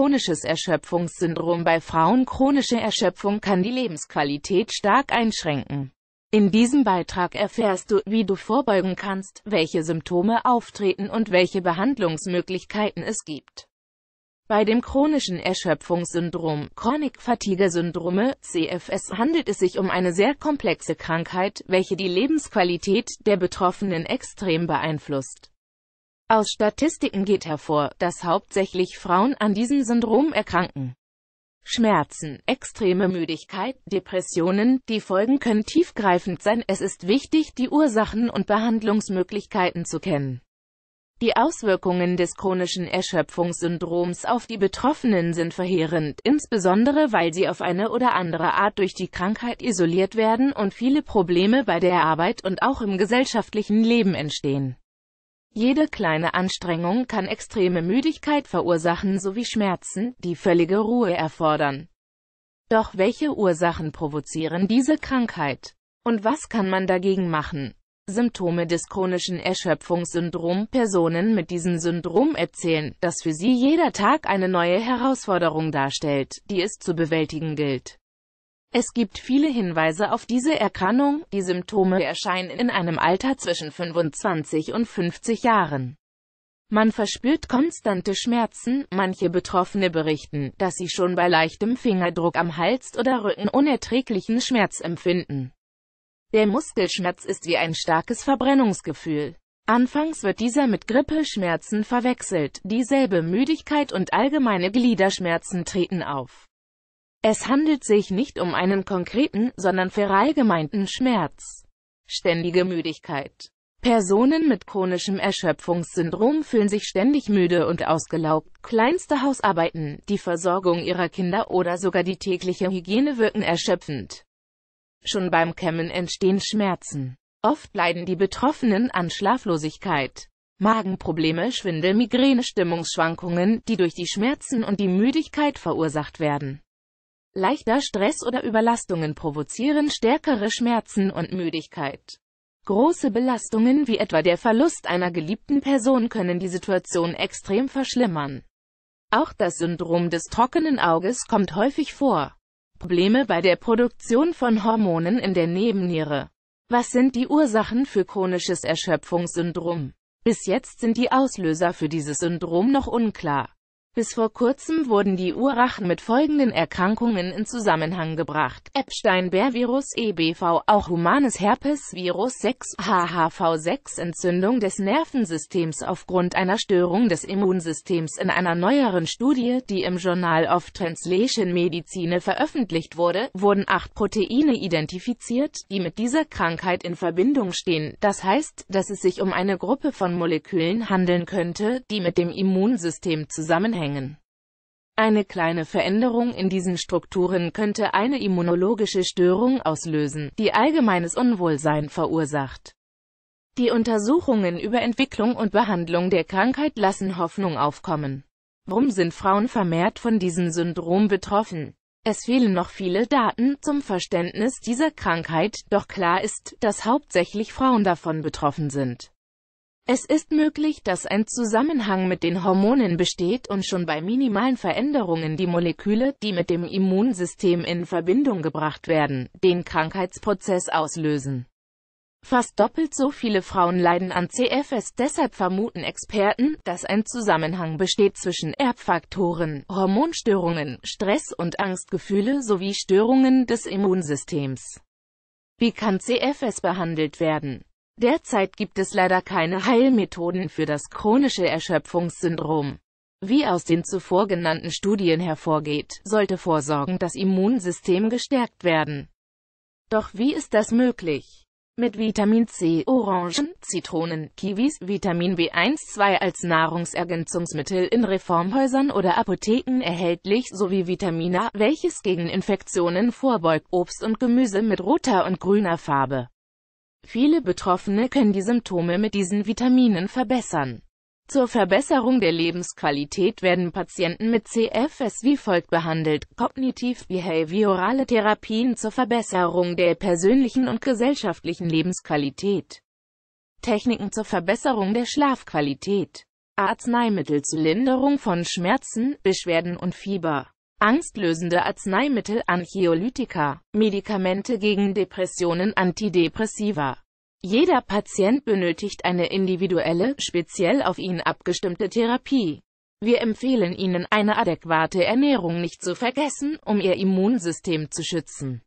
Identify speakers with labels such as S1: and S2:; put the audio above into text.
S1: Chronisches Erschöpfungssyndrom bei Frauen Chronische Erschöpfung kann die Lebensqualität stark einschränken. In diesem Beitrag erfährst du, wie du vorbeugen kannst, welche Symptome auftreten und welche Behandlungsmöglichkeiten es gibt. Bei dem chronischen Erschöpfungssyndrom, Chronic Fatigue Syndrome, CFS, handelt es sich um eine sehr komplexe Krankheit, welche die Lebensqualität der Betroffenen extrem beeinflusst. Aus Statistiken geht hervor, dass hauptsächlich Frauen an diesem Syndrom erkranken. Schmerzen, extreme Müdigkeit, Depressionen, die Folgen können tiefgreifend sein. Es ist wichtig, die Ursachen und Behandlungsmöglichkeiten zu kennen. Die Auswirkungen des chronischen Erschöpfungssyndroms auf die Betroffenen sind verheerend, insbesondere weil sie auf eine oder andere Art durch die Krankheit isoliert werden und viele Probleme bei der Arbeit und auch im gesellschaftlichen Leben entstehen. Jede kleine Anstrengung kann extreme Müdigkeit verursachen sowie Schmerzen, die völlige Ruhe erfordern. Doch welche Ursachen provozieren diese Krankheit? Und was kann man dagegen machen? Symptome des chronischen Erschöpfungssyndrom Personen mit diesem Syndrom erzählen, dass für sie jeder Tag eine neue Herausforderung darstellt, die es zu bewältigen gilt. Es gibt viele Hinweise auf diese Erkrankung, die Symptome erscheinen in einem Alter zwischen 25 und 50 Jahren. Man verspürt konstante Schmerzen, manche Betroffene berichten, dass sie schon bei leichtem Fingerdruck am Hals oder Rücken unerträglichen Schmerz empfinden. Der Muskelschmerz ist wie ein starkes Verbrennungsgefühl. Anfangs wird dieser mit Grippeschmerzen verwechselt, dieselbe Müdigkeit und allgemeine Gliederschmerzen treten auf. Es handelt sich nicht um einen konkreten, sondern verallgemeinten Schmerz. Ständige Müdigkeit. Personen mit chronischem Erschöpfungssyndrom fühlen sich ständig müde und ausgelaugt. Kleinste Hausarbeiten, die Versorgung ihrer Kinder oder sogar die tägliche Hygiene wirken erschöpfend. Schon beim Kämmen entstehen Schmerzen. Oft leiden die Betroffenen an Schlaflosigkeit, Magenprobleme, Schwindel, Migräne, Stimmungsschwankungen, die durch die Schmerzen und die Müdigkeit verursacht werden. Leichter Stress oder Überlastungen provozieren stärkere Schmerzen und Müdigkeit. Große Belastungen wie etwa der Verlust einer geliebten Person können die Situation extrem verschlimmern. Auch das Syndrom des trockenen Auges kommt häufig vor. Probleme bei der Produktion von Hormonen in der Nebenniere. Was sind die Ursachen für chronisches Erschöpfungssyndrom? Bis jetzt sind die Auslöser für dieses Syndrom noch unklar. Bis vor kurzem wurden die Ursachen mit folgenden Erkrankungen in Zusammenhang gebracht. Epstein-Barr-Virus EBV, auch humanes Herpesvirus 6, HHV6 Entzündung des Nervensystems aufgrund einer Störung des Immunsystems in einer neueren Studie, die im Journal of Translation Medicine veröffentlicht wurde, wurden acht Proteine identifiziert, die mit dieser Krankheit in Verbindung stehen. Das heißt, dass es sich um eine Gruppe von Molekülen handeln könnte, die mit dem Immunsystem zusammenhängen zusammenhängen. Eine kleine Veränderung in diesen Strukturen könnte eine immunologische Störung auslösen, die allgemeines Unwohlsein verursacht. Die Untersuchungen über Entwicklung und Behandlung der Krankheit lassen Hoffnung aufkommen. Warum sind Frauen vermehrt von diesem Syndrom betroffen? Es fehlen noch viele Daten zum Verständnis dieser Krankheit, doch klar ist, dass hauptsächlich Frauen davon betroffen sind. Es ist möglich, dass ein Zusammenhang mit den Hormonen besteht und schon bei minimalen Veränderungen die Moleküle, die mit dem Immunsystem in Verbindung gebracht werden, den Krankheitsprozess auslösen. Fast doppelt so viele Frauen leiden an CFS, deshalb vermuten Experten, dass ein Zusammenhang besteht zwischen Erbfaktoren, Hormonstörungen, Stress und Angstgefühle sowie Störungen des Immunsystems. Wie kann CFS behandelt werden? Derzeit gibt es leider keine Heilmethoden für das chronische Erschöpfungssyndrom. Wie aus den zuvor genannten Studien hervorgeht, sollte vorsorgen das Immunsystem gestärkt werden. Doch wie ist das möglich? Mit Vitamin C, Orangen, Zitronen, Kiwis, Vitamin B1-2 als Nahrungsergänzungsmittel in Reformhäusern oder Apotheken erhältlich sowie Vitamina, welches gegen Infektionen vorbeugt, Obst und Gemüse mit roter und grüner Farbe. Viele Betroffene können die Symptome mit diesen Vitaminen verbessern. Zur Verbesserung der Lebensqualität werden Patienten mit CFS wie folgt behandelt. Kognitiv-behaviorale Therapien zur Verbesserung der persönlichen und gesellschaftlichen Lebensqualität. Techniken zur Verbesserung der Schlafqualität. Arzneimittel zur Linderung von Schmerzen, Beschwerden und Fieber. Angstlösende Arzneimittel, Anchiolytika, Medikamente gegen Depressionen, Antidepressiva. Jeder Patient benötigt eine individuelle, speziell auf ihn abgestimmte Therapie. Wir empfehlen Ihnen eine adäquate Ernährung nicht zu vergessen, um Ihr Immunsystem zu schützen.